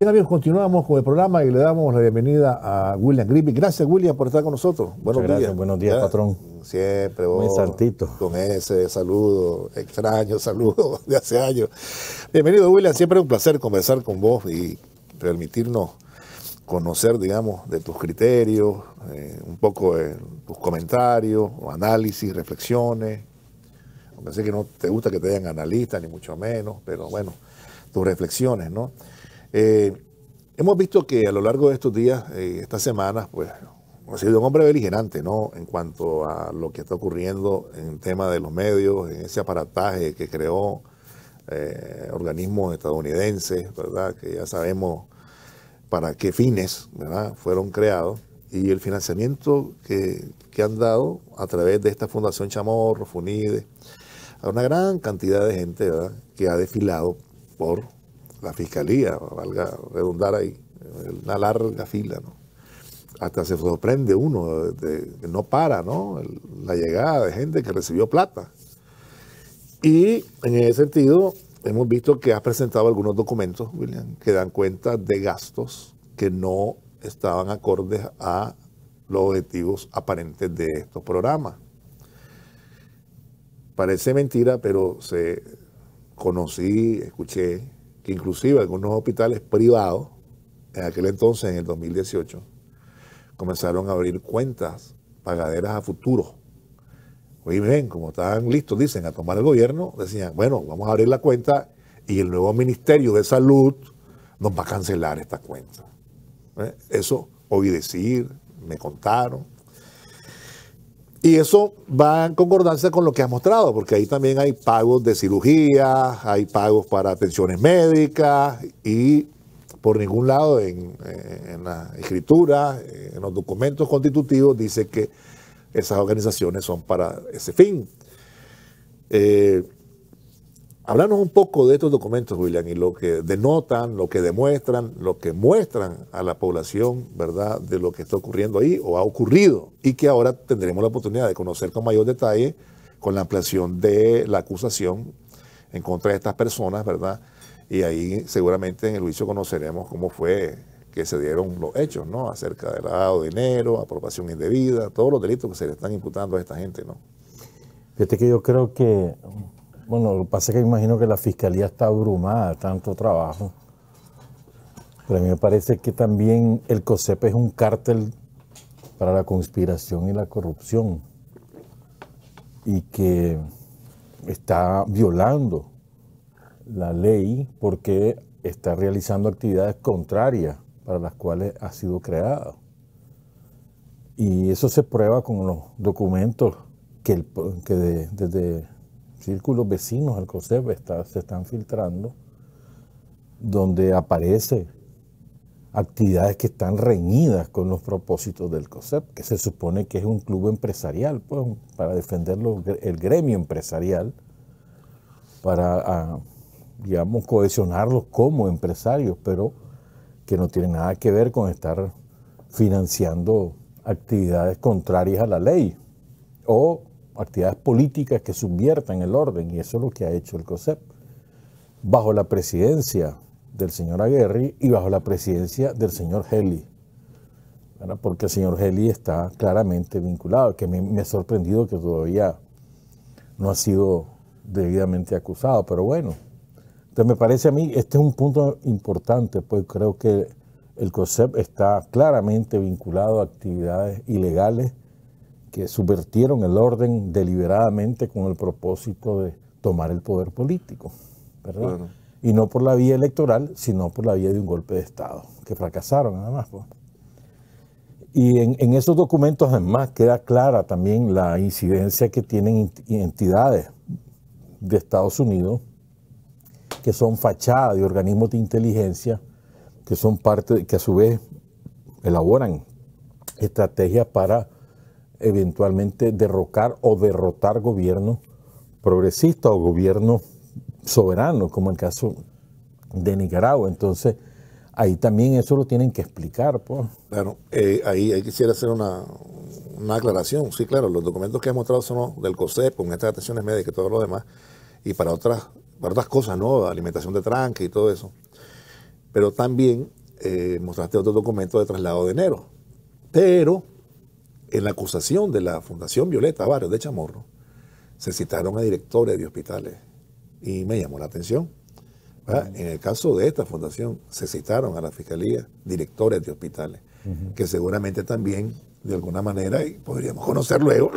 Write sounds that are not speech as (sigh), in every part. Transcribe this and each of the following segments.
Bien amigos, continuamos con el programa y le damos la bienvenida a William Grippy. Gracias William por estar con nosotros. Buenos días. buenos días, patrón. Siempre vos. Con ese saludo, extraño (laughs) saludo de hace años. Bienvenido William, siempre es un placer conversar con vos y permitirnos conocer, digamos, de tus criterios, eh, un poco de tus comentarios, análisis, reflexiones. Aunque sé que no te gusta que te digan analista, ni mucho menos, pero bueno, tus reflexiones, ¿no? Eh, hemos visto que a lo largo de estos días, eh, estas semanas, pues ha sido un hombre beligerante, ¿no? En cuanto a lo que está ocurriendo en el tema de los medios, en ese aparataje que creó eh, organismos estadounidenses, ¿verdad? Que ya sabemos para qué fines, Fueron creados y el financiamiento que, han dado a través de esta Fundación Chamorro, Funide, a una gran cantidad de gente, Que ha desfilado por la fiscalía, valga redundar ahí, una larga fila, ¿no? Hasta se sorprende uno, no para, ¿no? La llegada de gente que recibió plata. Y en ese sentido, hemos visto que has presentado algunos documentos, William, que dan cuenta de gastos que no estaban acordes a los objetivos aparentes de estos programas. Parece mentira, pero se conocí, escuché inclusive algunos hospitales privados, en aquel entonces, en el 2018, comenzaron a abrir cuentas pagaderas a futuro. Hoy ven, como estaban listos, dicen, a tomar el gobierno, decían, bueno, vamos a abrir la cuenta y el nuevo Ministerio de Salud nos va a cancelar esta cuenta. ¿Eh? Eso oí decir, me contaron. Y eso va en concordancia con lo que ha mostrado, porque ahí también hay pagos de cirugía, hay pagos para atenciones médicas y por ningún lado en, la escritura, en los documentos constitutivos dice que esas organizaciones son para ese fin. Eh, Háblanos un poco de estos documentos, William, y lo que denotan, lo que demuestran, lo que muestran a la población, ¿verdad?, de lo que está ocurriendo ahí o ha ocurrido y que ahora tendremos la oportunidad de conocer con mayor detalle con la ampliación de la acusación en contra de estas personas, ¿verdad? Y ahí seguramente en el juicio conoceremos cómo fue que se dieron los hechos, ¿no? Acerca del lavado de dinero, aprobación indebida, todos los delitos que se le están imputando a esta gente, ¿no? Fíjate que yo creo que bueno, lo que pasa es que imagino que la fiscalía está abrumada, tanto trabajo. Pero a mí me parece que también el COSEP es un cártel para la conspiración y la corrupción y que está violando la ley porque está realizando actividades contrarias para las cuales ha sido creado. Y eso se prueba con los documentos que, que desde círculos vecinos al COSEP se están filtrando, donde aparece actividades que están reñidas con los propósitos del COSEP, que se supone que es un club empresarial, pues, para defender el gremio empresarial, para, ah, digamos, cohesionarlos como empresarios, pero que no tiene nada que ver con estar financiando actividades contrarias a la ley o actividades políticas que subviertan el orden, y eso es lo que ha hecho el COSEP, bajo la presidencia del señor Aguerri y bajo la presidencia del señor Heli, porque el señor Heli está claramente vinculado, que me, me ha sorprendido que todavía no ha sido debidamente acusado, pero bueno. Entonces me parece a mí, este es un punto importante, pues creo que el COSEP está claramente vinculado a actividades ilegales que subvertieron el orden deliberadamente con el propósito de tomar el poder político, Y no por la vía electoral, sino por la vía de un golpe de Estado, que fracasaron además. Pues. Y en, esos documentos además queda clara también la incidencia que tienen entidades de Estados Unidos, que son fachadas de organismos de inteligencia, que son parte, que a su vez elaboran estrategias para eventualmente derrocar o derrotar gobierno progresista o gobierno soberano, como el caso de Nicaragua. Entonces, ahí también eso lo tienen que explicar. Pues. Claro, eh, ahí, quisiera hacer una, aclaración. Sí, claro, los documentos que he mostrado son del COSEP, con estas atenciones médicas y todo lo demás, y para otras, para otras cosas, ¿no? Alimentación de tranque y todo eso. Pero también eh, mostraste otro documento de traslado de enero. Pero en la acusación de la Fundación Violeta Barrios de Chamorro, se citaron a directores de hospitales y me llamó la atención. En el caso de esta fundación, se citaron a la Fiscalía directores de hospitales, que seguramente también, de alguna manera, y podríamos conocer luego,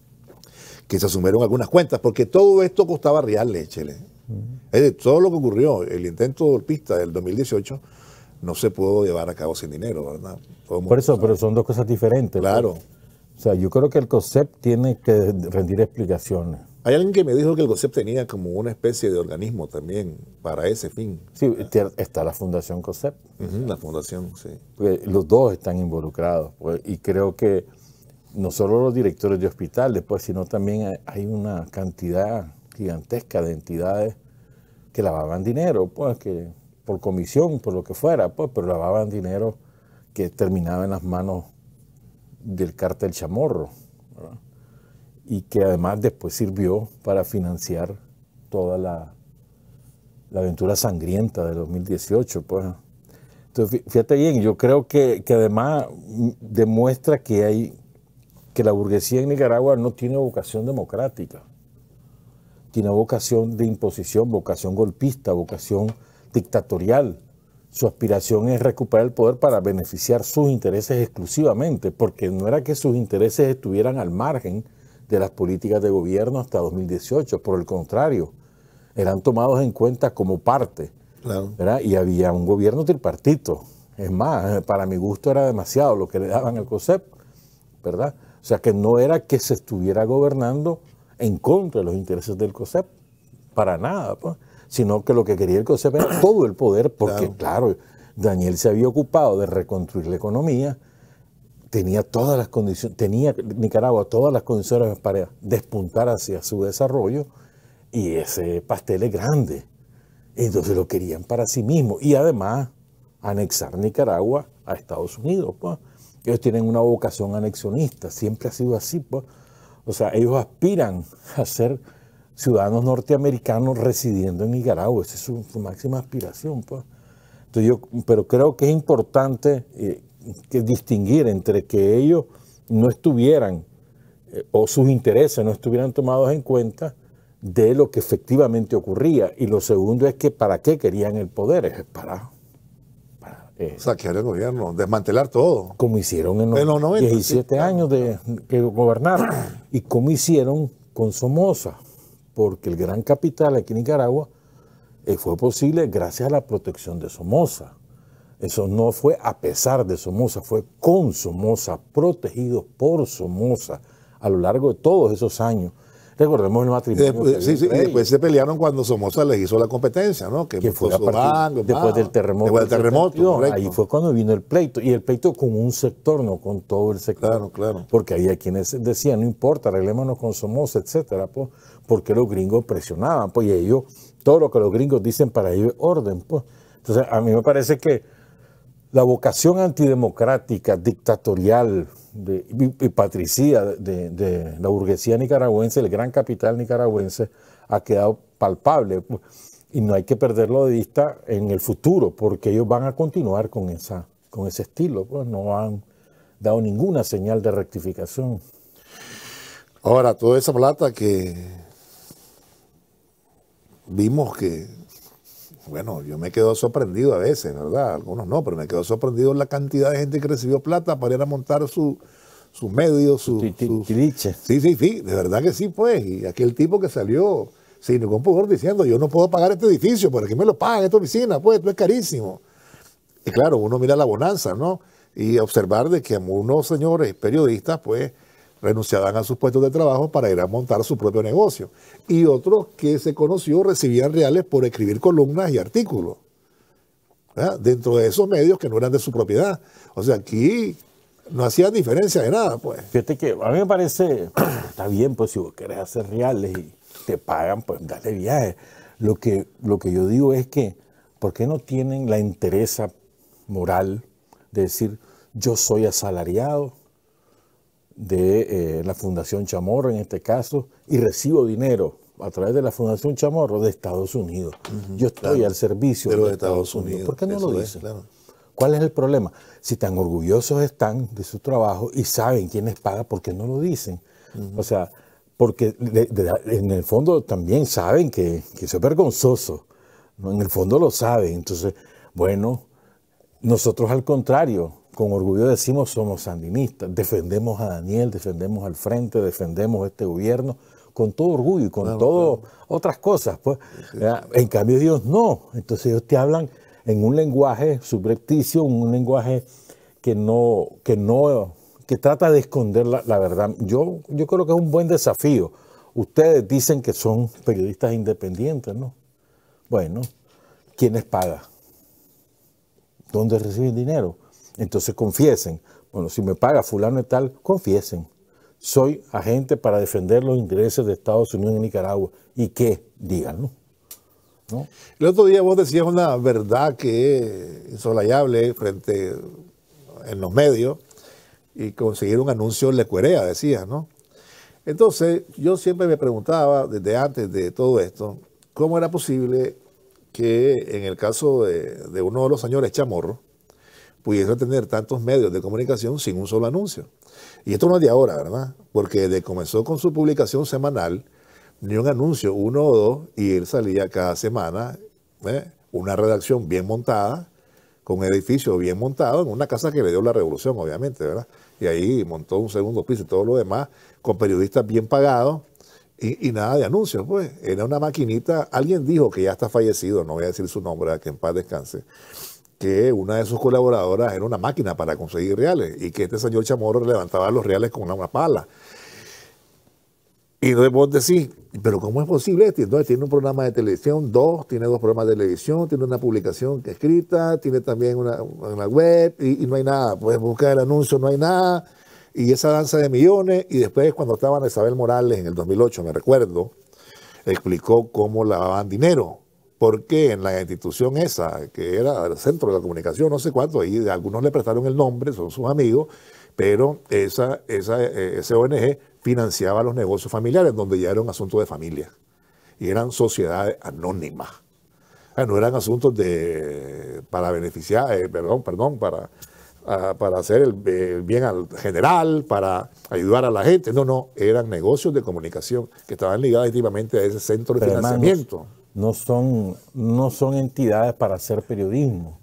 (clears throat) que se asumieron algunas cuentas, porque todo esto costaba real, chile. Es todo lo que ocurrió, el intento golpista del 2018, no se pudo llevar a cabo sin dinero, ¿verdad? Por eso, pero son dos cosas diferentes. Pues. Claro. o sea, yo creo que el COSEP tiene que rendir explicaciones. Hay alguien que me dijo que el COSEP tenía como una especie de organismo también para ese fin. Sí, está la Fundación COSEP. la Fundación, sí. los dos están involucrados. Pues, y creo que no solo los directores de hospitales, después, pues, sino también hay una cantidad gigantesca de entidades que lavaban dinero, pues, que por comisión, por lo que fuera, pues, pero lavaban dinero que terminaba en las manos del cártel chamorro, y que además después sirvió para financiar toda la, la aventura sangrienta de 2018. Pues. Entonces, fíjate bien, yo creo que, que, además demuestra que hay que la burguesía en Nicaragua no tiene vocación democrática, tiene vocación de imposición, vocación golpista, vocación dictatorial. Su aspiración es recuperar el poder para beneficiar sus intereses exclusivamente, porque no era que sus intereses estuvieran al margen de las políticas de gobierno hasta 2018, por el contrario, eran tomados en cuenta como parte. Y había un gobierno tripartito. Es más, para mi gusto era demasiado lo que le daban al COSEP, ¿verdad? O sea que no era que se estuviera gobernando en contra de los intereses del COSEP, para nada. Pues sino que lo que quería el Consejo era (coughs) todo el poder, porque claro. Daniel se había ocupado de reconstruir la economía, tenía todas las condiciones, tenía Nicaragua todas las condiciones para despuntar hacia su desarrollo, y ese pastel es grande. Entonces lo querían para sí mismo y además anexar Nicaragua a Estados Unidos. Pues. Ellos tienen una vocación anexionista, siempre ha sido así. Pues. O sea, ellos aspiran a ser ciudadanos norteamericanos residiendo en Nicaragua. Esa es su, máxima aspiración. Pues. yo, pero creo que es importante eh, que distinguir entre que ellos no estuvieran eh, o sus intereses no estuvieran tomados en cuenta de lo que efectivamente ocurría. Y lo segundo es que para qué querían el poder, es para, para eh, saquear el gobierno, desmantelar todo. Como hicieron en los, 17 años de, gobernar y como hicieron con Somoza porque el gran capital aquí en Nicaragua eh, fue posible gracias a la protección de Somoza. Eso no fue a pesar de Somoza, fue con Somoza, protegido por Somoza a lo largo de todos esos años. Recordemos el matrimonio. Eh, después, sí, sí, después se pelearon cuando Somoza les hizo la competencia, ¿no? Que, fue después, del terremoto, después del terremoto. ahí fue cuando vino el pleito. Y el pleito con un sector, no con todo el sector. Claro, claro. Porque ahí hay quienes decían, no importa, arreglémonos con Somoza, etcétera. Pues, porque los gringos presionaban, pues ellos, todo lo que los gringos dicen para ellos es orden. Pues. Entonces, a mí me parece que la vocación antidemocrática, dictatorial de, y, patricía de, la burguesía nicaragüense, el gran capital nicaragüense, ha quedado palpable. Pues, y no hay que perderlo de vista en el futuro, porque ellos van a continuar con, esa, con ese estilo. Pues no han dado ninguna señal de rectificación. Ahora, toda esa plata que vimos que, bueno, yo me quedo sorprendido a veces, ¿verdad? Algunos no, pero me quedo sorprendido la cantidad de gente que recibió plata para ir a montar su, sus medios, sus... Su, sí, sí, sí, de verdad que sí, pues. Y aquel tipo que salió sin ningún pudor diciendo, yo no puedo pagar este edificio, ¿por qué me lo pagan esta oficina? Pues esto es carísimo. Y claro, uno mira la bonanza, ¿no? Y observar de que algunos señores periodistas, pues, renunciaban a sus puestos de trabajo para ir a montar su propio negocio. Y otros que se conoció recibían reales por escribir columnas y artículos. Dentro de esos medios que no eran de su propiedad. O sea, aquí no hacían diferencia de nada, pues. Fíjate que a mí me parece, (clears throat) está bien, pues si vos querés hacer reales y te pagan, pues dale viaje. Lo que, lo que yo digo es que, ¿por qué no tienen la interés moral de decir, yo soy asalariado? de eh, la Fundación Chamorro en este caso y recibo dinero a través de la Fundación Chamorro de Estados Unidos. Yo estoy al servicio de los Estados, Unidos. ¿Por qué no lo dicen? ¿Cuál es el problema? Si tan orgullosos están de su trabajo y saben quién les paga, ¿por qué no lo dicen? O sea, porque en el fondo también saben que, eso es vergonzoso. En el fondo lo saben. Entonces, bueno, nosotros al contrario, con orgullo decimos somos sandinistas, defendemos a Daniel, defendemos al frente, defendemos este gobierno, con todo orgullo y con todas todo otras cosas. Pues. En cambio ellos no, entonces ellos te hablan en un lenguaje subrepticio, un lenguaje que no, que no, que trata de esconder la, verdad. Yo, yo creo que es un buen desafío. Ustedes dicen que son periodistas independientes, ¿no? Bueno, ¿quiénes pagan? ¿Dónde reciben dinero? Entonces confiesen. Bueno, si me paga fulano y tal, confiesen. Soy agente para defender los ingresos de Estados Unidos en Nicaragua. ¿Y qué? Díganlo. El otro día vos decías una verdad que es insolayable frente en los medios y conseguir un anuncio le cuerea, decías, ¿no? Entonces, yo siempre me preguntaba desde antes de todo esto, ¿cómo era posible que en el caso de uno de los señores Chamorro, pudiese tener tantos medios de comunicación sin un solo anuncio. Y esto no es de ahora, ¿verdad? Porque comenzó con su publicación semanal, ni un anuncio, uno o dos, y él salía cada semana, ¿eh? una redacción bien montada, con un edificio bien montado, en una casa que le dio la revolución, obviamente, ¿verdad? Y ahí montó un segundo piso y todo lo demás, con periodistas bien pagados, y, y, nada de anuncios, pues. Era una maquinita. Alguien dijo que ya está fallecido, no voy a decir su nombre, que en paz descanse que una de sus colaboradoras era una máquina para conseguir reales y que este señor Chamorro levantaba los reales con una pala. Y entonces vos decís, pero ¿cómo es posible esto? tiene un programa de televisión, dos, tiene dos programas de televisión, tiene una publicación escrita, tiene también una, web y, no hay nada. Pues buscar el anuncio, no hay nada. Y esa danza de millones. Y después cuando estaba Isabel Morales en el 2008, me recuerdo, explicó cómo lavaban dinero porque en la institución esa, que era el centro de la comunicación, no sé cuánto, ahí algunos le prestaron el nombre, son sus amigos, pero esa, esa, eh, ese ONG financiaba los negocios familiares, donde ya era un asunto de familia, y eran sociedades anónimas. no eran asuntos de, para beneficiar, eh, perdón, perdón, para, ah, para hacer el, bien al general, para ayudar a la gente. No, no, eran negocios de comunicación que estaban ligados íntimamente a ese centro de financiamiento no son, no son entidades para hacer periodismo,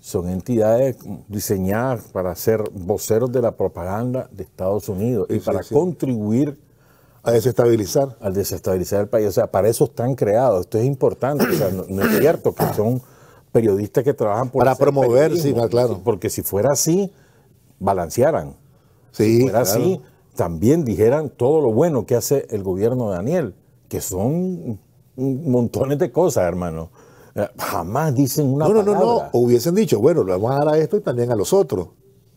son entidades diseñadas para ser voceros de la propaganda de Estados Unidos y para contribuir a desestabilizar. Al desestabilizar el país. O sea, para eso están creados. Esto es importante. O sea, no, es cierto que son periodistas que trabajan por para promover, sí, claro. Porque si fuera así, balancearan. si fuera así, también dijeran todo lo bueno que hace el gobierno de Daniel, que son montones de cosas, hermano. Eh, jamás dicen una palabra. No, no, no, hubiesen dicho, bueno, lo vamos a dar a esto y también a los otros.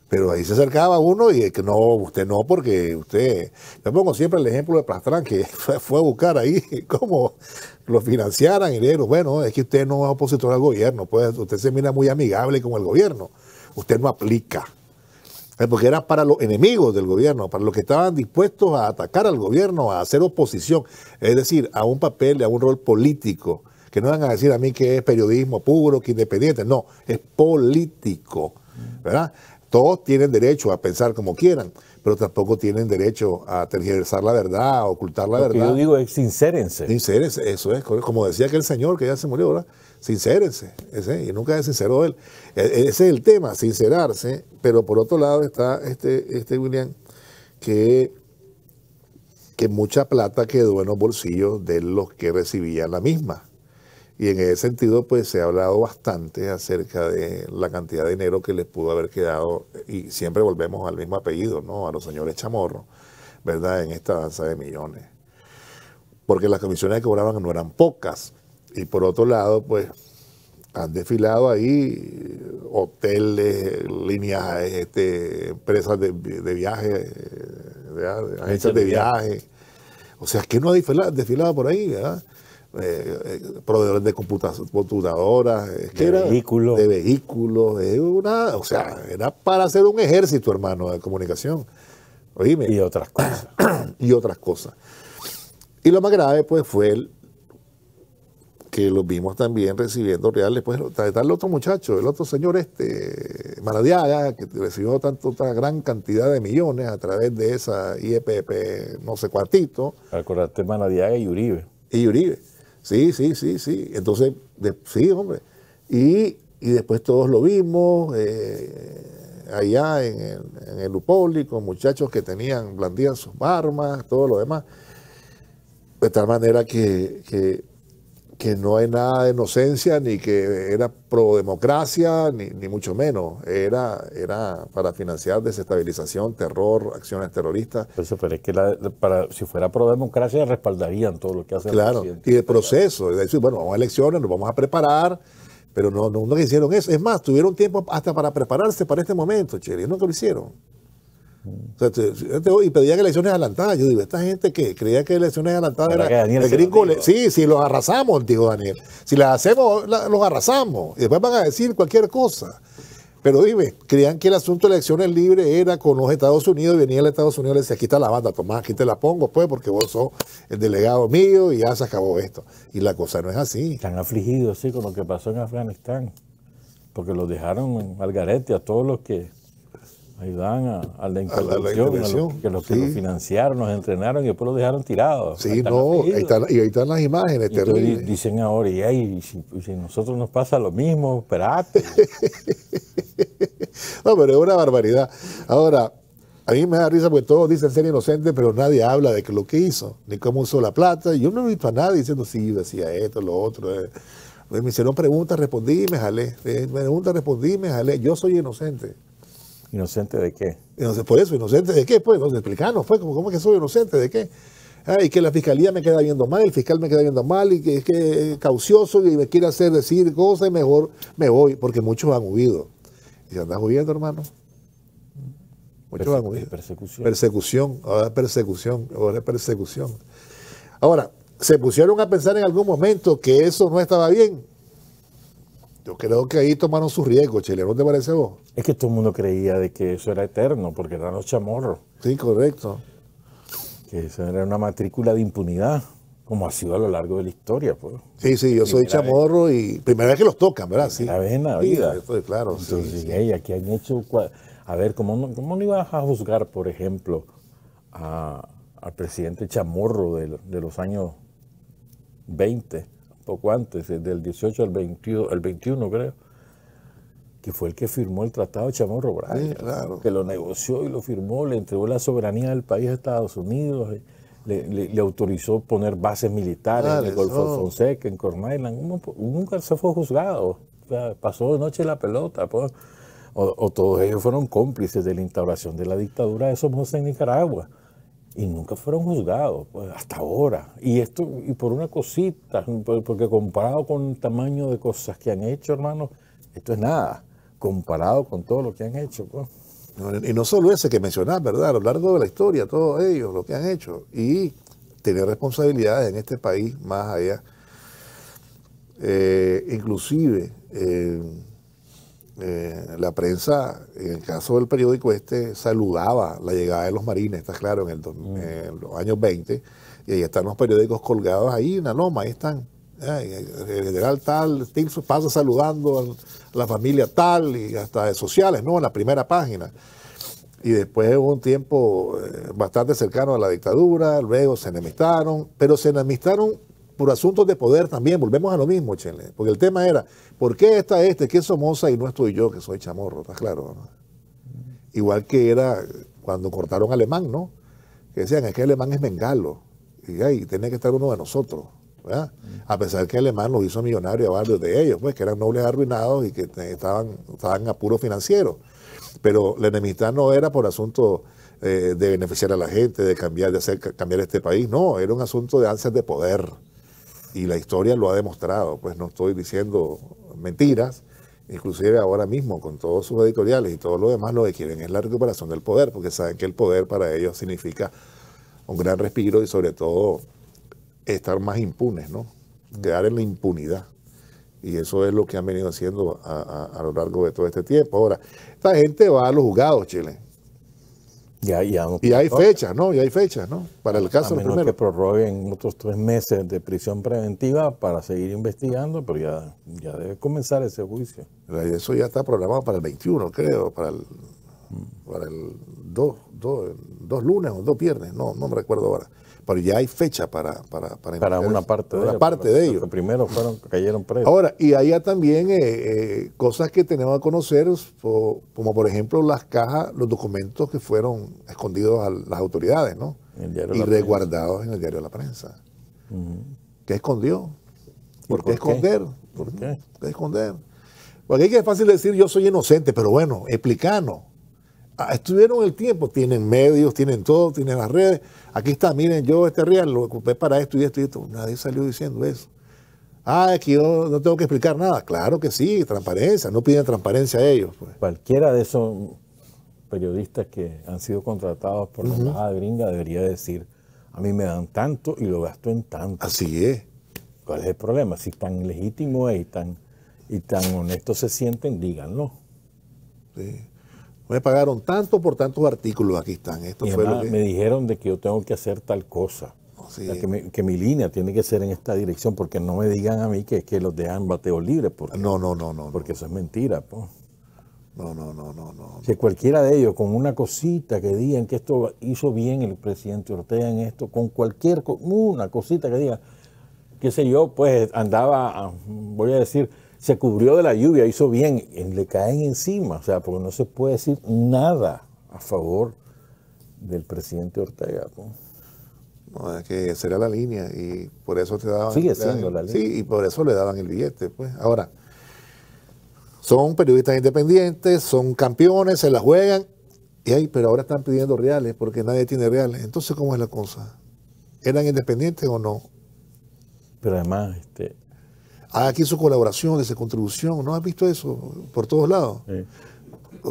Pero ahí se acercaba uno y que no, usted no, porque usted. Yo pongo siempre el ejemplo de Plastrán, que (laughs) fue a buscar ahí (laughs) cómo lo financiaran y le dijeron, bueno, es que usted no es opositor al gobierno, pues usted se mira muy amigable con el gobierno. Usted no aplica porque era para los enemigos del gobierno, para los que estaban dispuestos a atacar al gobierno, a hacer oposición, es decir, a un papel, a un rol político, que no van a decir a mí que es periodismo puro, que independiente, no, es político, ¿verdad? Todos tienen derecho a pensar como quieran, pero tampoco tienen derecho a tergiversar la verdad, a ocultar la verdad. Que yo digo es sincérense. Sincérense, eso es, como decía aquel señor que ya se murió, ¿verdad? sincérense, y nunca es sincero él. E, e, ese es el tema, sincerarse, pero por otro lado está este, este William, que, que mucha plata quedó en los bolsillos de los que recibían la misma. Y en ese sentido, pues se ha hablado bastante acerca de la cantidad de dinero que les pudo haber quedado, y siempre volvemos al mismo apellido, ¿no? A los señores Chamorro, ¿verdad? En esta danza de millones. Porque las comisiones que cobraban no eran pocas. Y por otro lado, pues han desfilado ahí hoteles, líneas, este, empresas de, de viaje, eh, agencias de viaje. O sea, que no ha desfilado, por ahí, ¿verdad? Eh, eh, proveedores de computadoras, de, vehículos. de o sea, era para hacer un ejército, hermano, de comunicación. Oíme. Y otras cosas. (clears throat) y otras cosas. Y lo más grave, pues, fue el, que los vimos también recibiendo reales. Pues está el otro muchacho, el otro señor este, Manadiaga, que recibió tanta otra gran cantidad de millones a través de esa IEPP, no sé cuartito. Acordaste Manadiaga y Uribe. Y Uribe. Sí, sí, sí, sí. Entonces, sí, hombre. Y, después todos lo vimos eh, allá en el, en muchachos que tenían blandían sus armas, todo lo demás. De tal manera que que no hay nada de inocencia, ni que era pro democracia, ni, mucho menos. Era, era para financiar desestabilización, terror, acciones terroristas. pero es que para, si fuera pro democracia, respaldarían todo lo que hacen. claro, y el proceso. decir, bueno, vamos a elecciones, nos vamos a preparar, pero no, no, hicieron eso. Es más, tuvieron tiempo hasta para prepararse para este momento, Chile, no lo hicieron y pedía y pedían elecciones adelantadas. Yo digo, esta gente que creía que elecciones adelantadas era sí, si los arrasamos, dijo Daniel. Si las hacemos, los arrasamos. Y después van a decir cualquier cosa. Pero dime, creían que el asunto de elecciones libres era con los Estados Unidos y venía el Estados Unidos y le decía, aquí está la banda, Tomás, aquí te la pongo, pues, porque vos sos el delegado mío y ya se acabó esto. Y la cosa no es así. Están afligidos, sí, con lo que pasó en Afganistán, porque lo dejaron en Margarete, a todos los que ayudan a, a, la incorporación, que los que financiaron, los entrenaron y después los dejaron tirados. Sí, no, ahí están, y ahí están las imágenes Dicen ahora, y, ahí, si, nosotros nos pasa lo mismo, esperate. (laughs) no, pero es una barbaridad. Ahora, a mí me da risa porque todos dicen ser inocente pero nadie habla de lo que hizo, ni cómo usó la plata. Yo no he visto a nadie diciendo, sí, decía esto, lo otro. Eh". Me hicieron preguntas, respondí y me jalé. Eh, preguntas, respondí jalé. Yo soy inocente. ¿Inocente de qué? por eso, ¿inocente de qué? Pues, entonces, explicanos, pues, ¿cómo, es que soy inocente de qué? y que la fiscalía me queda viendo mal, el fiscal me queda viendo mal, y que es que caucioso y me quiere hacer decir cosas y mejor me voy, porque muchos han huido. Y andas huyendo, hermano. Muchos han huido. Persecución. Persecución, ahora persecución, ahora persecución. Ahora, se pusieron a pensar en algún momento que eso no estaba bien. Yo creo que ahí tomaron su riesgo Chile. ¿No te parece vos? Es que todo el mundo creía de que eso era eterno, porque eran los chamorros. Sí, correcto. Que eso era una matrícula de impunidad, como ha sido a lo largo de la historia. Pues. Sí, sí, yo soy chamorro y primera vez que los tocan, ¿verdad? Sí. la vez en la vida. Sí, claro. Entonces, sí, sí. aquí han hecho... A ver, ¿cómo no, cómo ibas a juzgar, por ejemplo, al presidente chamorro de, de los años 20? poco antes, eh, el 18 al 21 creo, que fue el que firmó el Tratado de Chamorro que lo negoció y lo firmó, le entregó la soberanía del país a Estados Unidos, eh, le, autorizó poner bases militares en el Golfo Fonseca, en Cormailand, nunca se fue juzgado, pasó de noche la pelota, pues. o, o, todos ellos fueron cómplices de la instauración de la dictadura de Somoza en Nicaragua y nunca fueron juzgados pues, hasta ahora. Y esto, y por una cosita, porque comparado con el tamaño de cosas que han hecho, hermano, esto es nada, comparado con todo lo que han hecho. Pues. Y no solo ese que mencionás, ¿verdad? A lo largo de la historia, todos ellos, lo que han hecho, y tener responsabilidades en este país más allá. Eh, inclusive, eh, eh, la prensa, en el caso del periódico este, saludaba la llegada de los marines, está claro, en, mm. los años 20, y ahí están los periódicos colgados ahí en la loma, ahí están. el general tal, Tilson pasa saludando a la familia tal, y hasta de sociales, ¿no? En la primera página. Y después hubo un tiempo eh, bastante cercano a la dictadura, luego se enemistaron, pero se enemistaron por asuntos de poder también, volvemos a lo mismo, Chele, porque el tema era, ¿por qué está este que es Somoza y no estoy yo que soy chamorro? ¿Está claro? Igual que era cuando cortaron alemán, ¿no? Que decían, es que alemán es mengalo, y ahí tenía que estar uno de nosotros, A pesar que alemán los hizo millonarios, a varios de ellos, pues que eran nobles arruinados y que estaban, estaban a puro financiero. Pero la enemistad no era por asunto eh, de beneficiar a la gente, de cambiar, de hacer cambiar este país, no, era un asunto de ansias de poder y la historia lo ha demostrado, pues no estoy diciendo mentiras, inclusive ahora mismo con todos sus editoriales y todo lo demás, lo que quieren es la recuperación del poder, porque saben que el poder para ellos significa un gran respiro y sobre todo estar más impunes, ¿no? Quedar en la impunidad. Y eso es lo que han venido haciendo a, a lo largo de todo este tiempo. Ahora, esta gente va a los juzgados, Chile y hay fecha, ¿no? Y hay fecha, ¿no? Para el caso a menos primero. que prorroguen otros tres meses de prisión preventiva para seguir investigando, pero ya, ya debe comenzar ese juicio. Eso ya está programado para el 21, creo, para el, mm. para el 2 dos lunes o dos viernes, no, no me recuerdo ahora. Pero ya hay fecha para... Para, para, una parte de, una parte de ellos. Pues, primero fueron, cayeron presos. Ahora, y allá también eh, eh, cosas que tenemos que conocer, como por ejemplo las cajas, los documentos que fueron escondidos a las autoridades, ¿no? y resguardados en el diario de la prensa. ¿Qué escondió? ¿Por, qué, esconder? ¿Por qué? esconder? Porque que es fácil decir yo soy inocente, pero bueno, explícanos. Ah, estuvieron el tiempo, tienen medios, tienen todo, tienen las redes. Aquí está, miren, yo este real lo ocupé para esto y esto y esto. Nadie salió diciendo eso. Ah, es que yo no tengo que explicar nada. Claro que sí, transparencia, no piden transparencia a ellos. Pues. Cualquiera de esos periodistas que han sido contratados por la gringa debería decir, a mí me dan tanto y lo gasto en tanto. Así es. ¿Cuál es el problema? Si tan legítimo es y tan, y tan honesto se sienten, díganlo. Sí me pagaron tanto por tantos artículos, aquí están. Esto fue Me dijeron de que yo tengo que hacer tal cosa. Oh, que, mi, línea tiene que ser en esta dirección, porque no me digan a mí que, que los dejan bateo libre. Porque, no, no, no, no. Porque eso es mentira. No, no, no, no, no. Si cualquiera de ellos con una cosita que digan que esto hizo bien el presidente Ortega en esto, con cualquier, una cosita que diga qué sé yo, pues andaba, ah, voy a decir, se cubrió de la lluvia, hizo bien, le caen encima, o sea, porque no se puede decir nada a favor del presidente Ortega. ¿no? es que será la línea y por eso te daban. la línea. Sí, y por eso le daban el billete, pues. Ahora, son periodistas independientes, son campeones, se la juegan, y ahí, pero ahora están pidiendo reales porque nadie tiene reales. Entonces, ¿cómo es la cosa? ¿Eran independientes o no? Pero además, este, aquí su colaboración, de su contribución. ¿No has visto eso por todos lados?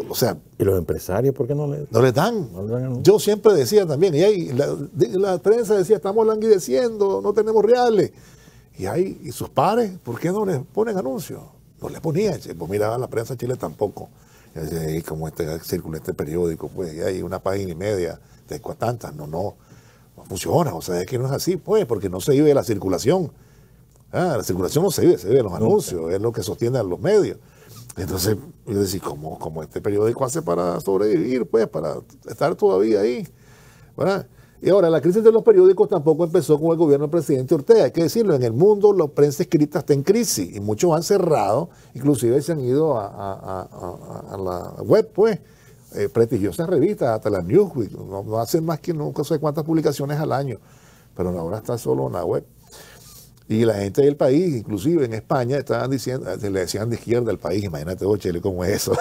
O sea, ¿Y los empresarios por qué no le, no dan? Yo siempre decía también, y ahí la, prensa decía, estamos languideciendo, no tenemos reales. Y ahí, y sus pares, ¿por qué no les ponen anuncios? No les ponían, pues mira, la prensa Chile tampoco. Y como este este periódico, pues y hay una página y media, de tantas, no, no, no funciona, o sea, es que no es así, pues, porque no se vive la circulación. Ah, la circulación no se vive, se vive los anuncios, es lo que sostienen los medios. Entonces, yo decía, ¿cómo, este periódico hace para sobrevivir, pues, para estar todavía ahí? Y ahora, la crisis de los periódicos tampoco empezó con el gobierno del presidente Ortega. Hay que decirlo, en el mundo la prensa escrita está en crisis y muchos han cerrado, inclusive se han ido a, la web, pues, eh, prestigiosas revistas, hasta la Newsweek, no, no hacen más que no sé cuántas publicaciones al año, pero ahora está solo en la web. Y la gente del país, inclusive en España, estaban diciendo, le decían de izquierda al país, imagínate vos, oh, Chile, ¿cómo es eso?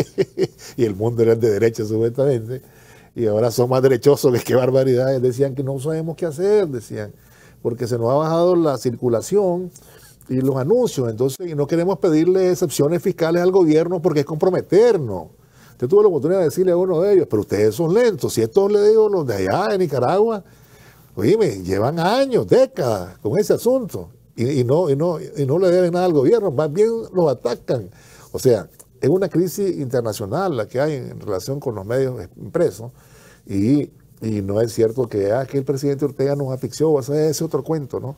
(laughs) y el mundo era de derecha, supuestamente. Y ahora son más derechosos, que qué barbaridades. Decían que no sabemos qué hacer, decían, porque se nos ha bajado la circulación y los anuncios. Entonces, no queremos pedirle excepciones fiscales al gobierno porque es comprometernos. Usted tuvo la oportunidad de decirle a uno de ellos, pero ustedes son lentos. Si esto le digo los de allá, de Nicaragua, Oíme, llevan años, décadas con ese asunto y, no, no, le deben nada al gobierno, más bien los atacan. O sea, es una crisis internacional la que hay en relación con los medios impresos y, no es cierto ah, que, el presidente Ortega nos asfixió, o sea, ese otro cuento, ¿no?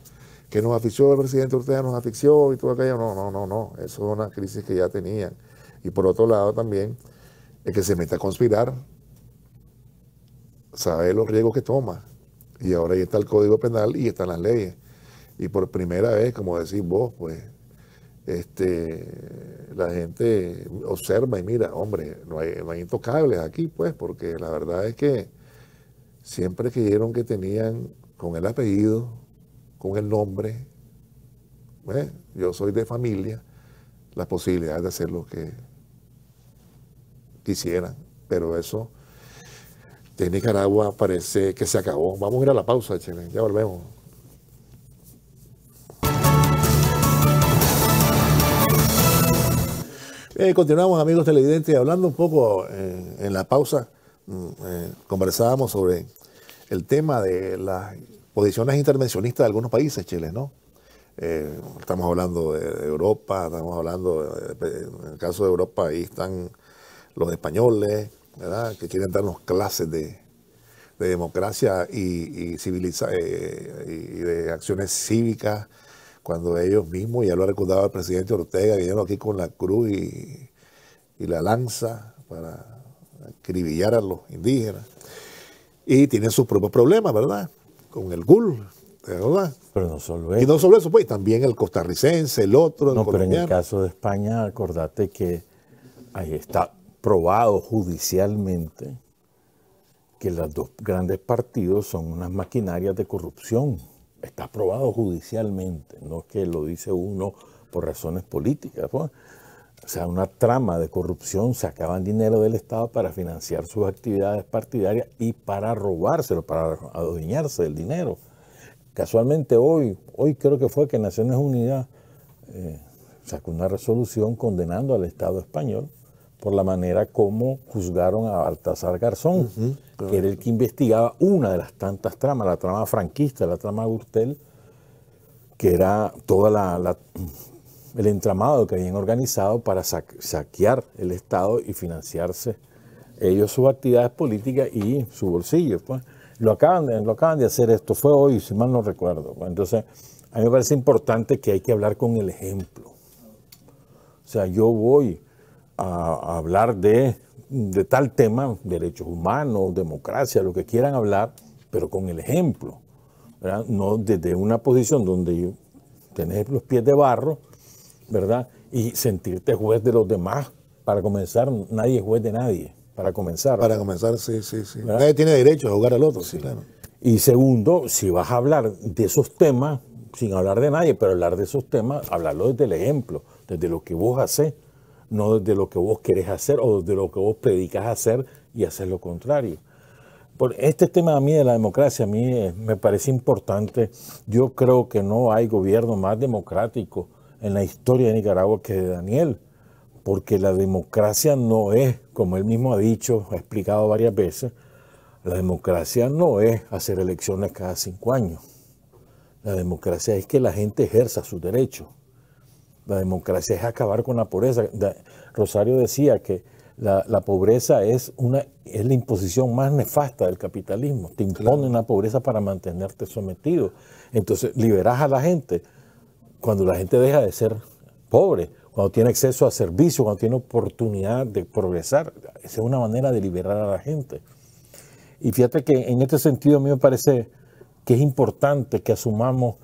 Que nos afixió el presidente Ortega, nos afixió y todo aquello. No, no, no, no. Eso es una crisis que ya tenían. Y por otro lado también, el que se meta a conspirar sabe los riesgos que toma y ahora ahí está el Código Penal y están las leyes. Y por primera vez, como decís vos, pues este, la gente observa y mira, hombre, no hay, intocables aquí, pues, porque la verdad es que siempre creyeron que tenían con el apellido, con el nombre, ¿eh? yo soy de familia, la posibilidad de hacer lo que quisieran, pero eso de Nicaragua parece que se acabó. Vamos a ir a la pausa, Chile. Ya volvemos. Eh, continuamos, amigos televidentes, hablando un poco eh, en la pausa. Mm, eh, conversábamos sobre el tema de las posiciones intervencionistas de algunos países, Chile, ¿no? estamos hablando de, Europa, estamos hablando, en el caso de Europa, ahí están los españoles, que quieren darnos clases de, democracia y, eh, y de acciones cívicas, cuando ellos mismos, ya lo ha recordado el presidente Ortega, vinieron aquí con la cruz y, la lanza para acribillar a los indígenas. Y tienen sus propios problemas, ¿verdad? Con el GUL, ¿verdad? Pero no solo eso. Y no solo eso, pues también el costarricense, el otro, No, pero en el caso de España, acordate que ahí está probado judicialmente que los dos grandes partidos son unas maquinarias de corrupción. Está probado judicialmente, no es que lo dice uno por razones políticas. Pues. O sea, una trama de corrupción, sacaban dinero del Estado para financiar sus actividades partidarias y para robárselo, para adueñarse del dinero. Casualmente hoy, hoy creo que fue que Naciones Unidas eh, sacó una resolución condenando al Estado español por la manera como juzgaron a Baltasar Garzón, que era el que investigaba una de las tantas tramas, la trama franquista, la trama Gurtel, que era todo la, el entramado que habían organizado para saquear el Estado y financiarse ellos sus actividades políticas y su bolsillo. Pues. Lo, acaban de, lo acaban de hacer esto, fue hoy, si mal no recuerdo. Pues. Entonces, a mí me parece importante que hay que hablar con el ejemplo. O sea, yo voy a hablar de, de tal tema, derechos humanos, democracia, lo que quieran hablar, pero con el ejemplo. No desde una posición donde tenés los pies de barro, ¿verdad? Y sentirte juez de los demás. Para comenzar, nadie es juez de nadie. Para comenzar. Para comenzar, sí, sí, sí. Nadie tiene derecho a jugar al otro, sí, claro. Y segundo, si vas a hablar de esos temas, sin hablar de nadie, pero hablar de esos temas, hablarlo desde el ejemplo, desde lo que vos haces no desde lo que vos querés hacer o desde lo que vos predicas hacer y hacer lo contrario. Por este tema a mí de la democracia, a mí eh, me parece importante. Yo creo que no hay gobierno más democrático en la historia de Nicaragua que de Daniel, porque la democracia no es, como él mismo ha dicho, ha explicado varias veces, la democracia no es hacer elecciones cada cinco años. La democracia es que la gente ejerza sus derechos. La democracia es acabar con la pobreza. Rosario decía que la, pobreza es, una, es la imposición más nefasta del capitalismo. Te impone la pobreza para mantenerte sometido. Entonces, liberas a la gente cuando la gente deja de ser pobre, cuando tiene acceso a servicios, cuando tiene oportunidad de progresar. Esa es una manera de liberar a la gente. Y fíjate que en este sentido a mí me parece que es importante que asumamos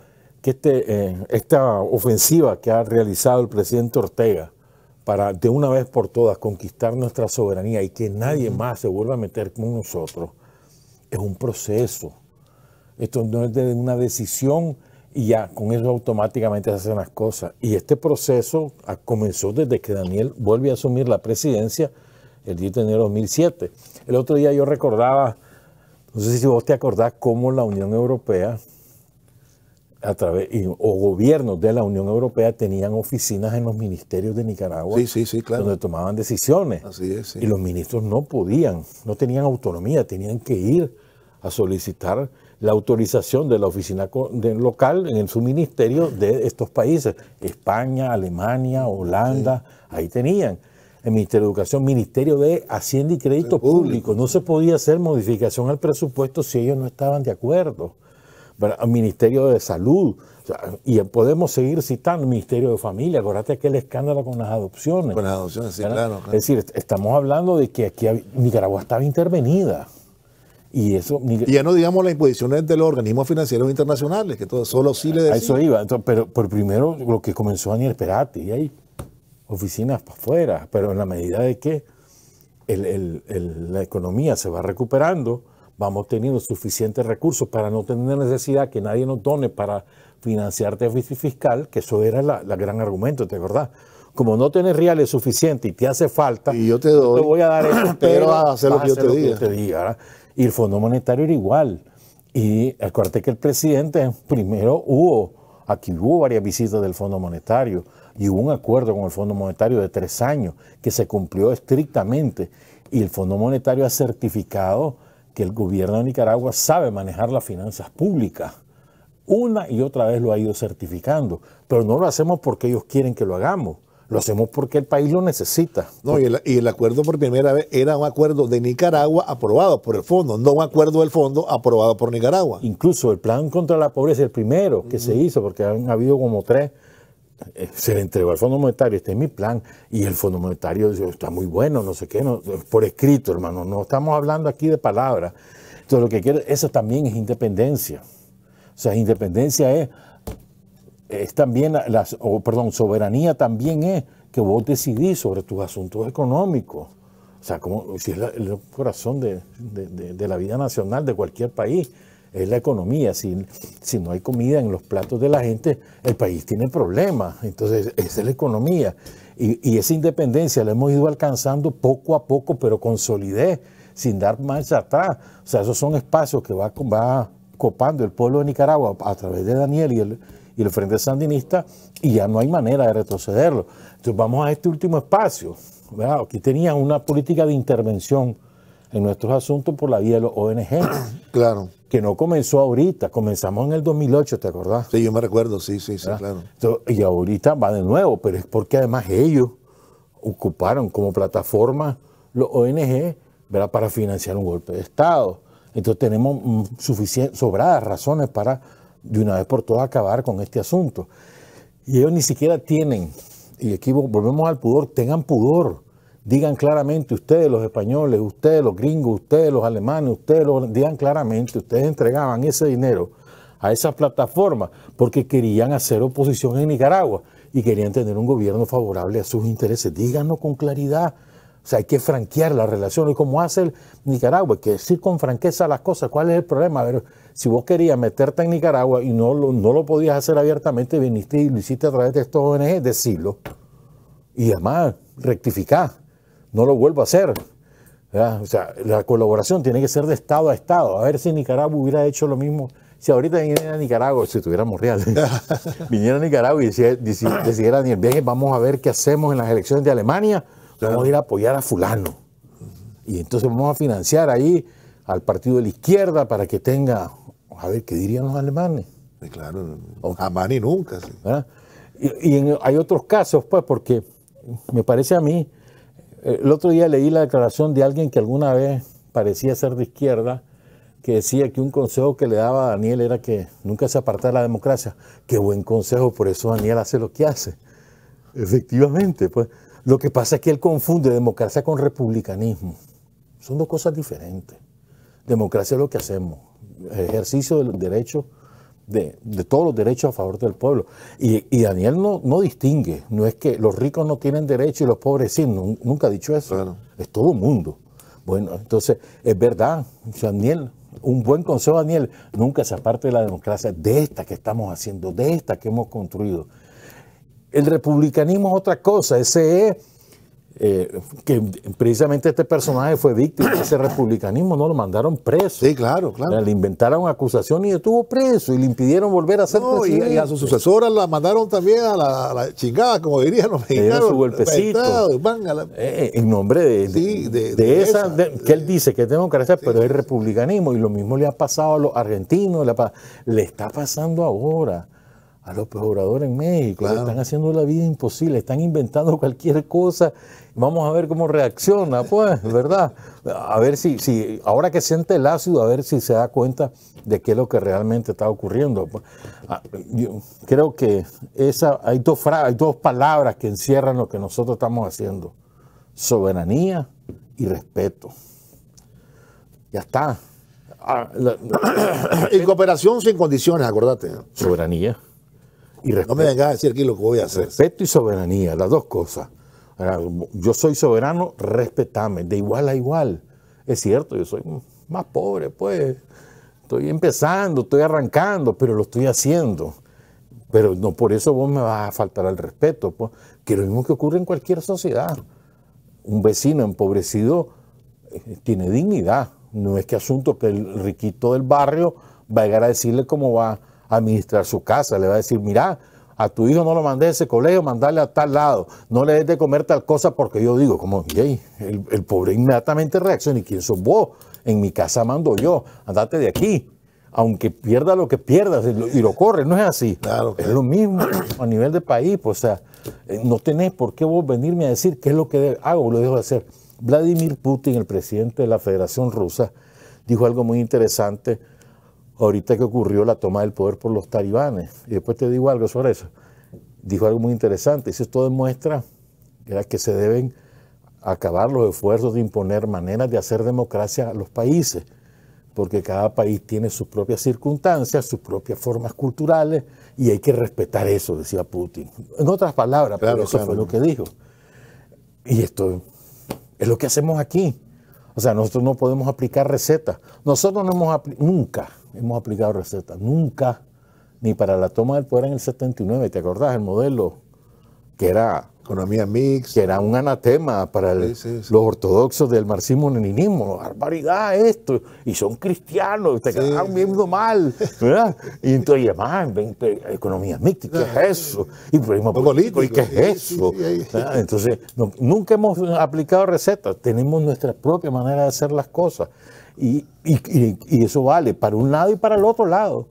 que este, eh, esta ofensiva que ha realizado el presidente Ortega para de una vez por todas conquistar nuestra soberanía y que nadie más se vuelva a meter con nosotros, es un proceso. Esto no es de una decisión y ya con eso automáticamente se hacen las cosas. Y este proceso comenzó desde que Daniel vuelve a asumir la presidencia el 10 de enero de 2007. El otro día yo recordaba, no sé si vos te acordás, cómo la Unión Europea través, o gobiernos de la Unión Europea tenían oficinas en los ministerios de Nicaragua donde tomaban decisiones. y los ministros no podían, no tenían autonomía, tenían que ir a solicitar la autorización de la oficina local en su ministerio de estos países, España, Alemania, Holanda, ahí tenían. El Ministerio de Educación, Ministerio de Hacienda y Crédito Público. No se podía hacer modificación al presupuesto si ellos no estaban de acuerdo. Ministerio de Salud, y podemos seguir citando Ministerio de Familia, acuérdate aquel escándalo con las adopciones. Con las adopciones, sí, claro, Es decir, estamos hablando de que aquí Nicaragua estaba intervenida. Y eso. Y ya no digamos las imposiciones de los organismos financieros internacionales, que todo, solo sí le eso iba. pero, por primero lo que comenzó Daniel Perati, y hay oficinas para afuera, pero en la medida de que la economía se va recuperando vamos tenido suficientes recursos para no tener necesidad que nadie nos done para financiar déficit fiscal, que eso era la, gran argumento, ¿te acordás? Como no tienes reales suficientes y te hace falta, yo te, voy a dar esto, (clears throat) pero a hacer lo que yo Te diga y el Fondo Monetario era igual. Y acuérdate que el presidente, primero hubo, aquí hubo varias visitas del Fondo Monetario y hubo un acuerdo con el Fondo Monetario de tres años que se cumplió estrictamente y el Fondo Monetario ha certificado que el gobierno de Nicaragua sabe manejar las finanzas públicas. Una y otra vez lo ha ido certificando, pero no lo hacemos porque ellos quieren que lo hagamos. Lo hacemos porque el país lo necesita. No, y el, acuerdo por primera vez era un acuerdo de Nicaragua aprobado por el fondo, no un acuerdo del fondo aprobado por Nicaragua. Incluso el plan contra la pobreza, el primero que se hizo, porque han habido como tres, eh, se le entregó al Fondo Monetario, este es mi plan, y el Fondo Monetario dice, está muy bueno, no sé qué, por escrito, hermano, no estamos hablando aquí de palabras. Entonces, lo que quiero, eso también es independencia. O sea, independencia es, es también, las, perdón, soberanía también es que vos decidís sobre tus asuntos económicos. O sea, como si es el corazón de la vida nacional de cualquier país es la economía. Si, si no hay comida en los platos de la gente, el país tiene problemas. Entonces, esa es la economía. Y, esa independencia la hemos ido alcanzando poco a poco, pero con solidez, sin dar marcha atrás. O sea, esos son espacios que va, va copando el pueblo de Nicaragua a través de Daniel y el, Frente Sandinista, y ya no hay manera de retrocederlo. Entonces, vamos a este último espacio. Aquí tenían una política de intervención en nuestros asuntos por la vía de los ONG. Claro que no comenzó ahorita, comenzamos en el 2008, ¿te acordás? Sí, yo me recuerdo, sí, sí, sí, claro. y ahorita va de nuevo, pero es porque además ellos ocuparon como plataforma los ONG para financiar un golpe de Estado. Entonces tenemos sobradas razones para de una vez por todas acabar con este asunto. Y ellos ni siquiera tienen, y aquí volvemos al pudor, tengan pudor. Digan claramente ustedes, los españoles, ustedes, los gringos, ustedes, los alemanes, ustedes, digan claramente, ustedes entregaban ese dinero a esa plataforma porque querían hacer oposición en Nicaragua y querían tener un gobierno favorable a sus intereses. Díganlo con claridad. O sea, hay que franquear las relaciones, como hace Nicaragua, hay que decir con franqueza las cosas. ¿Cuál es el problema? si vos querías meterte en Nicaragua y no lo, no lo podías hacer abiertamente, viniste y lo hiciste a través de estos ONG, decirlo. Y además, rectificar no lo vuelvo a hacer. O sea, la colaboración tiene que ser de Estado a Estado. A ver si Nicaragua hubiera hecho lo mismo. Si ahorita viniera a Nicaragua, si tuviéramos real, (laughs) (laughs) viniera a Nicaragua y decidieran el viaje, vamos a ver qué hacemos en las elecciones de Alemania, vamos a ir a apoyar a fulano. Y entonces vamos a financiar ahí al partido de la izquierda para que tenga, a ver, ¿qué dirían los alemanes? claro, jamás ni nunca. Y, hay otros casos, pues, porque me parece a mí el otro día leí la declaración de alguien que alguna vez parecía ser de izquierda, que decía que un consejo que le daba a Daniel era que nunca se apartara de la democracia. Qué buen consejo, por eso Daniel hace lo que hace. Efectivamente, pues lo que pasa es que él confunde democracia con republicanismo. Son dos cosas diferentes. Democracia es lo que hacemos, ejercicio del derecho de, todos los derechos a favor del pueblo. Y, Daniel no, no, distingue, no es que los ricos no tienen derecho y los pobres sí, nunca ha dicho eso. Es todo mundo. Bueno, entonces es verdad, Daniel, un buen consejo, Daniel, nunca se aparte de la democracia, de esta que estamos haciendo, de esta que hemos construido. El republicanismo es otra cosa, ese es eh, que precisamente este personaje fue víctima de ese republicanismo, no lo mandaron preso. Sí, claro, claro. Le inventaron acusación y estuvo preso y le impidieron volver a ser no, Y, a su sucesora la mandaron también a la, chingada, como dirían los mexicanos. Su golpecito. Eh, eh, en nombre de, sí, de, esa, que él dice que es democracia, pero es republicanismo. Y lo mismo le ha pasado a los argentinos, le está pasando ahora a López Obrador en México. están haciendo la vida imposible, están inventando (laughs) cualquier cosa. Vamos a ver cómo reacciona, pues, ¿verdad? A ver si, si ahora que siente el ácido, a ver si se da cuenta de qué es lo que realmente está ocurriendo. Ah, yo creo que esa, hay, dos hay dos palabras que encierran lo que nosotros estamos haciendo. Soberanía y respeto. Ya está. Ah, (coughs) cooperación sin condiciones, acordate. ¿eh? Soberanía. No me vengas a decir aquí lo que voy a hacer. Respeto y soberanía, las dos cosas. Yo soy soberano, respétame, de igual a igual. Es cierto, yo soy más pobre, pues. Estoy empezando, estoy arrancando, pero lo estoy haciendo. Pero no por eso vos me vas a faltar al respeto, pues. que lo mismo que ocurre en cualquier sociedad. Un vecino empobrecido eh, tiene dignidad. No es que asunto que el riquito del barrio va a llegar a decirle cómo va administrar su casa, le va a decir, mira, a tu hijo no lo mandé a ese colegio, mandale a tal lado, no le des de comer tal cosa porque yo digo, como, el, el pobre inmediatamente reacciona, ¿y quién sos vos? En mi casa mando yo, andate de aquí, aunque pierda lo que pierdas y lo corre, no es así. es lo mismo (clears throat) a nivel de país, pues, o sea, eh, no tenés por qué vos venirme a decir qué es lo que hago, lo dejo de hacer. Vladimir Putin, el presidente de la Federación Rusa, dijo algo muy interesante ahorita que ocurrió la toma del poder por los talibanes. Y después te digo algo sobre eso. Dijo algo muy interesante. Dice, esto demuestra que se deben acabar los esfuerzos de imponer maneras de hacer democracia a los países, porque cada país tiene sus propias circunstancias, sus propias formas culturales, y hay que respetar eso, decía Putin. En otras palabras, pero eso fue lo que dijo. Y esto es lo que hacemos aquí. O sea, nosotros no podemos aplicar recetas. Nosotros no hemos nunca hemos aplicado recetas. Nunca, ni para la toma del poder en el 79, ¿te acordás? El modelo que era Economía mixta. Que era un anatema para los ortodoxos del marxismo-leninismo. Barbaridad esto. Y son cristianos, te quedan viendo mal. Y entonces, además, economía mixta, ¿qué es eso? Y pues, político, ¿y qué es eso? Entonces, nunca hemos aplicado recetas. Tenemos nuestra propia manera de hacer las cosas. Y, y, y eso vale para un lado y para el otro lado.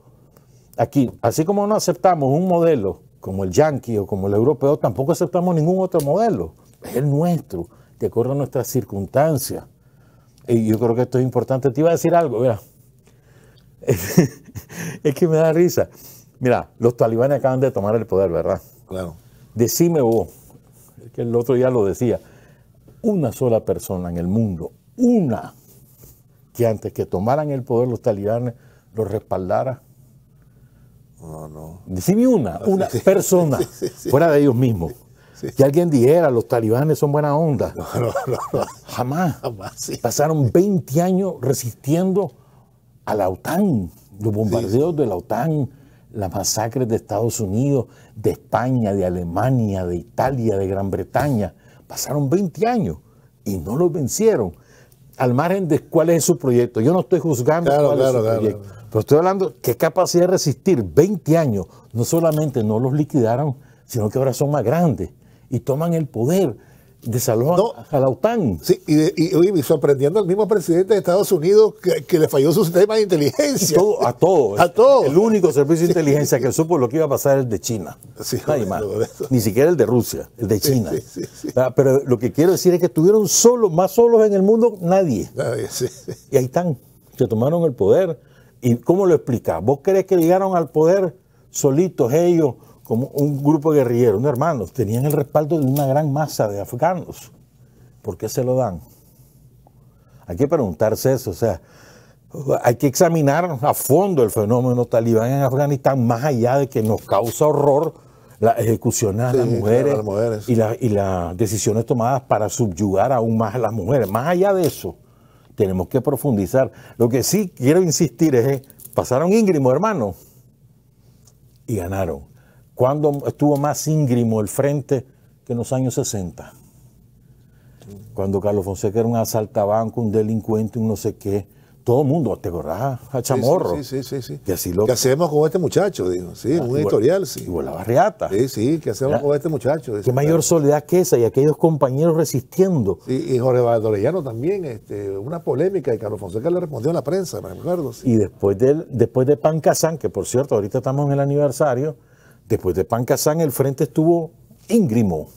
Aquí, así como no aceptamos un modelo como el yanqui o como el europeo, tampoco aceptamos ningún otro modelo. Es el nuestro, de acuerdo a nuestras circunstancias. Y yo creo que esto es importante. Te iba a decir algo, mira. (laughs) es que me da risa. Mira, los talibanes acaban de tomar el poder, ¿verdad? Claro. Decime vos, que el otro día lo decía, una sola persona en el mundo, una, que antes que tomaran el poder los talibanes, los respaldara no, no. Decime una, una persona, fuera de ellos mismos. Que alguien dijera, los talibanes son buena onda. No, no, Jamás. Pasaron 20 años resistiendo a la OTAN, los bombardeos de la OTAN, las masacres de Estados Unidos, de España, de Alemania, de Italia, de Gran Bretaña. Pasaron 20 años y no los vencieron. Al margen de cuál es su proyecto. Yo no estoy juzgando cuál es su proyecto. Pero estoy hablando qué capacidad de resistir 20 años. No solamente no los liquidaron, sino que ahora son más grandes y toman el poder. de no, a la OTAN. y, sorprendiendo al mismo presidente de Estados Unidos que, le falló su sistema de inteligencia. a todo a todo El único servicio de (laughs) inteligencia que supo lo que iba a pasar es el de China. Ni siquiera el de Rusia, el de China. Ah, pero lo que quiero decir es que estuvieron solos, más solos en el mundo, nadie. Nadie, sí. Y ahí están. Se tomaron el poder ¿Y cómo lo explica? ¿Vos crees que llegaron al poder solitos ellos como un grupo guerrillero? un hermano? tenían el respaldo de una gran masa de afganos. ¿Por qué se lo dan? Hay que preguntarse eso, o sea, hay que examinar a fondo el fenómeno talibán en Afganistán, más allá de que nos causa horror las ejecuciones a las mujeres, y las decisiones tomadas para subyugar aún más a las mujeres. Más allá de eso, tenemos que profundizar. Lo que sí quiero insistir es, pasaron íngrimo, hermano, y ganaron. ¿Cuándo estuvo más íngrimo el frente que en los años 60? Cuando Carlos Fonseca era un asaltabanco, un delincuente, un no sé qué, todo el mundo, ¿te acordás? A Chamorro. Sí, sí, sí. ¿Qué hacemos con este muchacho? sí, ah, un editorial, sí. Igual la barriata. Sí, sí, ¿qué hacemos con este muchacho? Qué mayor soledad que esa y aquellos compañeros resistiendo. y Jorge Valdorellano también, este, una polémica y Carlos Fonseca le respondió a la prensa, me acuerdo. Y después, del, después de Pan que por cierto, ahorita estamos en el aniversario, después de Pan el frente estuvo íngrimo,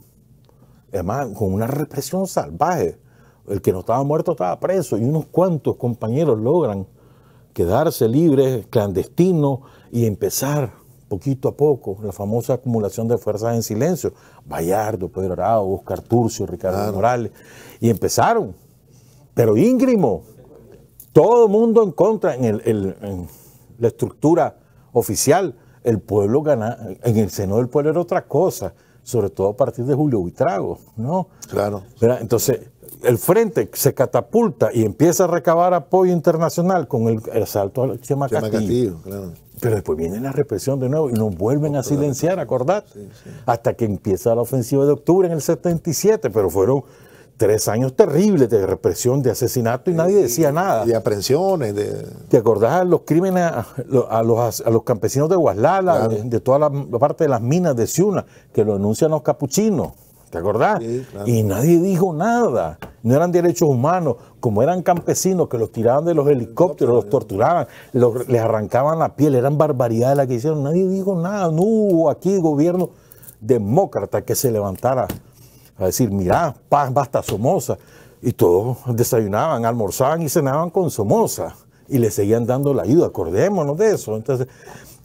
además con una represión salvaje el que no estaba muerto estaba preso y unos cuantos compañeros logran quedarse libres, clandestinos y empezar poquito a poco la famosa acumulación de fuerzas en silencio. Bayardo, Pedro Arao, Oscar Turcio, Ricardo Morales. Y empezaron, pero íngrimo, todo el mundo en contra en, la estructura oficial. El pueblo gana, en el seno del pueblo era otra cosa, sobre todo a partir de Julio Buitrago, ¿no? Claro. entonces, el frente se catapulta y empieza a recabar apoyo internacional con el, asalto al sistema Castillo. Castillo Pero después viene la represión de nuevo y nos vuelven a silenciar, acordate. Hasta que empieza la ofensiva de octubre en el 77, pero fueron tres años terribles de represión, de asesinato y nadie decía nada. De aprehensiones. De... ¿Te acordás los crímenes a, los, a los campesinos de Huaslala de, toda la parte de las minas de Ciuna, que lo denuncian los capuchinos? ¿Te acordás? Y nadie dijo nada. No eran derechos humanos, como eran campesinos que los tiraban de los helicópteros, los torturaban, les arrancaban la piel, eran barbaridades las que hicieron. Nadie dijo nada. No hubo aquí gobierno demócrata que se levantara a decir, mirá, paz, basta Somoza. Y todos desayunaban, almorzaban y cenaban con Somoza. Y le seguían dando la ayuda, acordémonos de eso. Entonces,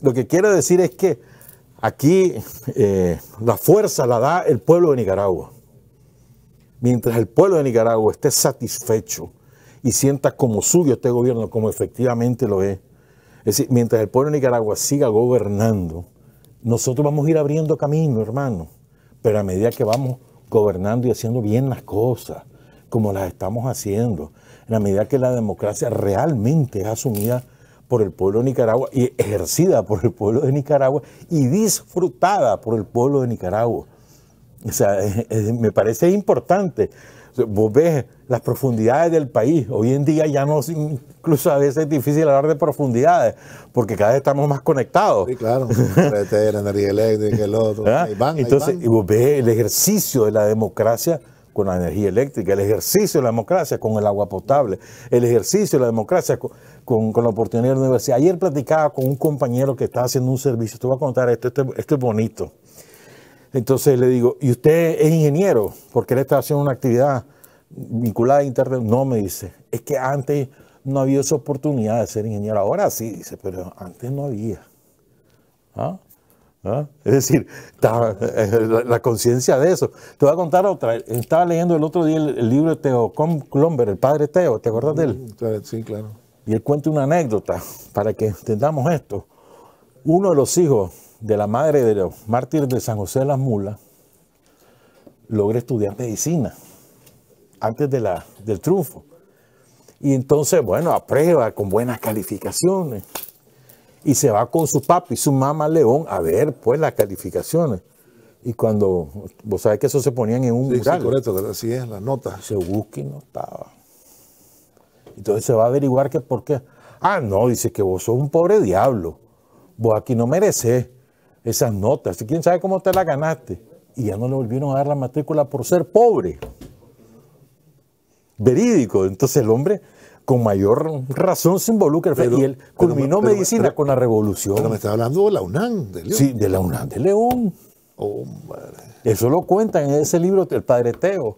lo que quiero decir es que Aquí eh, la fuerza la da el pueblo de Nicaragua. Mientras el pueblo de Nicaragua esté satisfecho y sienta como suyo este gobierno, como efectivamente lo es, es decir, mientras el pueblo de Nicaragua siga gobernando, nosotros vamos a ir abriendo camino, hermano. Pero a medida que vamos gobernando y haciendo bien las cosas, como las estamos haciendo, en la medida que la democracia realmente es asumida por el pueblo de Nicaragua y ejercida por el pueblo de Nicaragua y disfrutada por el pueblo de Nicaragua. O sea, (laughs) me parece importante. Vos ves las profundidades del país. Hoy en día ya no, incluso a veces es difícil hablar de profundidades, porque cada vez estamos más conectados. Sí, claro. La (laughs) energía eléctrica, el otro. ¿Ah? Ahí Entonces, y vos ves el ejercicio de la democracia con la energía eléctrica, el ejercicio de la democracia con el agua potable, el ejercicio de la democracia con, la oportunidad de la universidad. Ayer platicaba con un compañero que está haciendo un servicio, te voy a contar esto, esto, es bonito. Entonces le digo, ¿y usted es ingeniero? Porque él está haciendo una actividad vinculada a Internet. No, me dice, es que antes no había esa oportunidad de ser ingeniero. Ahora sí, dice, pero antes no había. ¿Ah? ¿Ah? Es decir, eh, la, conciencia de eso. Te voy a contar otra. Estaba leyendo el otro día el, libro de Teo Clomber, el padre Teo. ¿Te acuerdas de él? Sí, claro. Y él cuenta una anécdota para que entendamos esto. Uno de los hijos de la madre de los mártires de San José de las Mulas logra estudiar medicina antes de la, del triunfo. Y entonces, bueno, aprueba con buenas calificaciones y se va con su papi, su mamá león, a ver pues las calificaciones. Y cuando, vos sabés que eso se ponían en un sí, mural. Sí, correcto, así es, la nota. Se busca y no estaba. Entonces se va a averiguar que por qué. Ah, no, dice que vos sos un pobre diablo. Vos aquí no mereces esas notas. ¿Quién sabe cómo te las ganaste? Y ya no le volvieron a dar la matrícula por ser pobre. Verídico. Entonces el hombre con mayor razón se involucra. el y él culminó medicina con la revolución. Pero me está hablando de la UNAM, de León. Sí, de la UNAM de León. Eso lo cuentan en ese libro, del Padre Teo.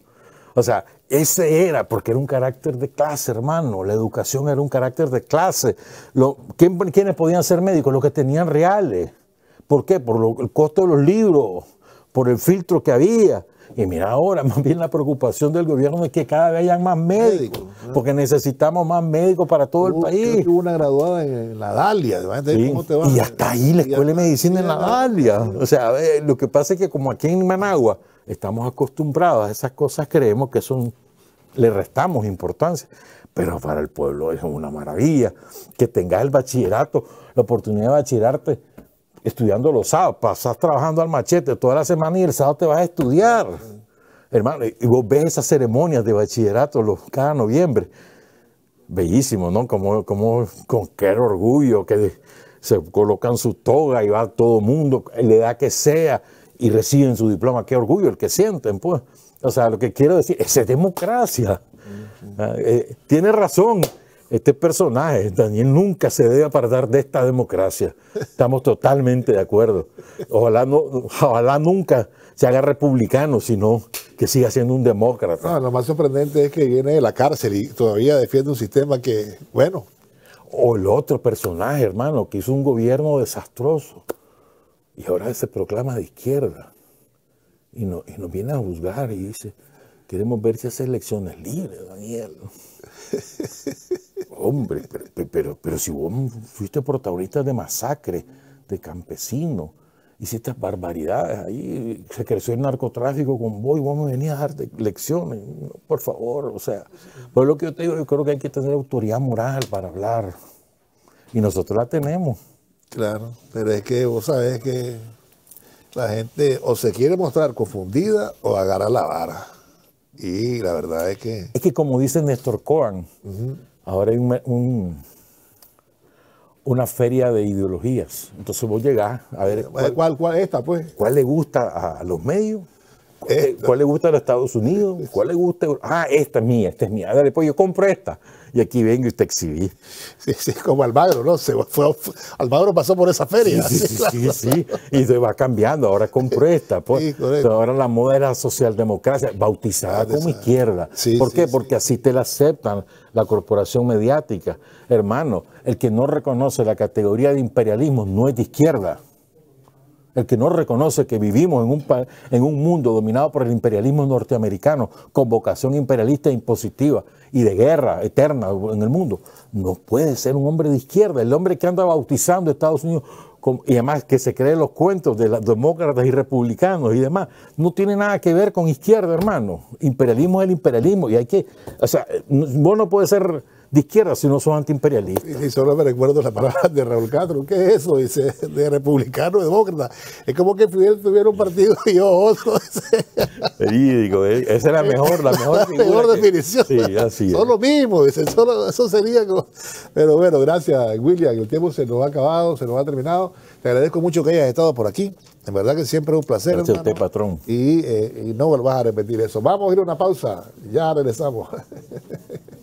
O sea, ese era, porque era un carácter de clase, hermano. La educación era un carácter de clase. ¿Quiénes podían ser médicos? Los que tenían reales. ¿Por qué? Por el costo de los libros, por el filtro que había. Y mira ahora, (laughs) más bien la preocupación del gobierno es que cada vez hayan más médicos, porque necesitamos más médicos para todo el país. Hubo una graduada en la Dalia, ¿cómo te va? Y hasta ahí la Escuela de Medicina en la Dalia. O sea, eh, lo que pasa es que como aquí en Managua estamos acostumbrados a esas cosas, creemos que son, le restamos importancia pero para el pueblo es una maravilla que tengas el bachillerato, la oportunidad de bachillerarte estudiando los sábados, estás trabajando al machete toda la semana y el sábado te vas a estudiar. Hermano, y vos ves esas ceremonias de bachillerato los, cada noviembre. Bellísimo, ¿no? Como, como con qué orgullo que se colocan su toga y va todo el mundo, la edad que sea, y reciben su diploma. Qué orgullo el que sienten, pues. O sea, lo que quiero decir, esa es democracia. Ah, eh, tiene razón este personaje, Daniel, nunca se debe apartar de esta democracia. Estamos totalmente de acuerdo. Ojalá, nunca se haga republicano, sino que siga siendo un demócrata. lo más sorprendente es que viene de la cárcel y todavía defiende un sistema que, bueno. O el otro personaje, hermano, que hizo un gobierno desastroso y ahora se proclama de izquierda y, no, y nos viene a juzgar y dice, Queremos ver si haces elecciones libres, Daniel. (laughs) Hombre, pero, pero, si vos fuiste protagonista de masacres, de campesinos, hiciste barbaridades, ahí se creció el narcotráfico con vos y vos me venías a dar lecciones, por favor, o sea, por lo que yo te digo, yo creo que hay que tener autoridad moral para hablar y nosotros la tenemos. Claro, pero es que vos sabés que la gente o se quiere mostrar confundida o agarra la vara. Y la verdad es que... Es que como dice Néstor Cohen, ahora hay un, una feria de ideologías. Entonces vos llegás a ver... Eh, ¿Cuál, cuál, esta, pues? ¿Cuál le gusta a los medios? Eh, ¿Cuál le gusta a los Estados Unidos? ¿Cuál le gusta? Ah, esta es mía, esta es mía. Dale, pues yo compro esta. Y aquí vengo y te exhibí. Sí, sí, como Almagro, ¿no? Almagro pasó por esa feria. Sí, (laughs) sí, sí, Y se va cambiando. Ahora compro esta. Pues. ahora la moda era socialdemocracia, bautizada como ah, izquierda. ¿Por qué? Porque así te la aceptan la corporación mediática. Hermano, el que no reconoce la categoría de imperialismo no es de izquierda el que no reconoce que vivimos en un, en un mundo dominado por el imperialismo norteamericano, con vocación imperialista e impositiva y de guerra eterna en el mundo, no puede ser un hombre de izquierda, el hombre que anda bautizando a Estados Unidos y además que se cree los cuentos de los demócratas y republicanos y demás, no tiene nada que ver con izquierda, hermano. Imperialismo es el imperialismo y hay que, o sea, vos no puedes ser de izquierda, no son antiimperialistas. Y, solo me recuerdo la palabra de Raúl Castro, ¿qué es eso? Dice, de republicano, demócrata. Es como que Fidel tuviera un partido y yo eh. esa es la mejor, la mejor, definición. Sí, así Son lo mismo, dice, eso sería como... Pero bueno, gracias William, el tiempo se nos ha acabado, se nos ha terminado. Te agradezco mucho que hayas estado por aquí. En verdad que siempre es un placer. Gracias patrón. Y, eh, y no vuelvas a repetir eso. Vamos a ir a una pausa. Ya regresamos. (laughs)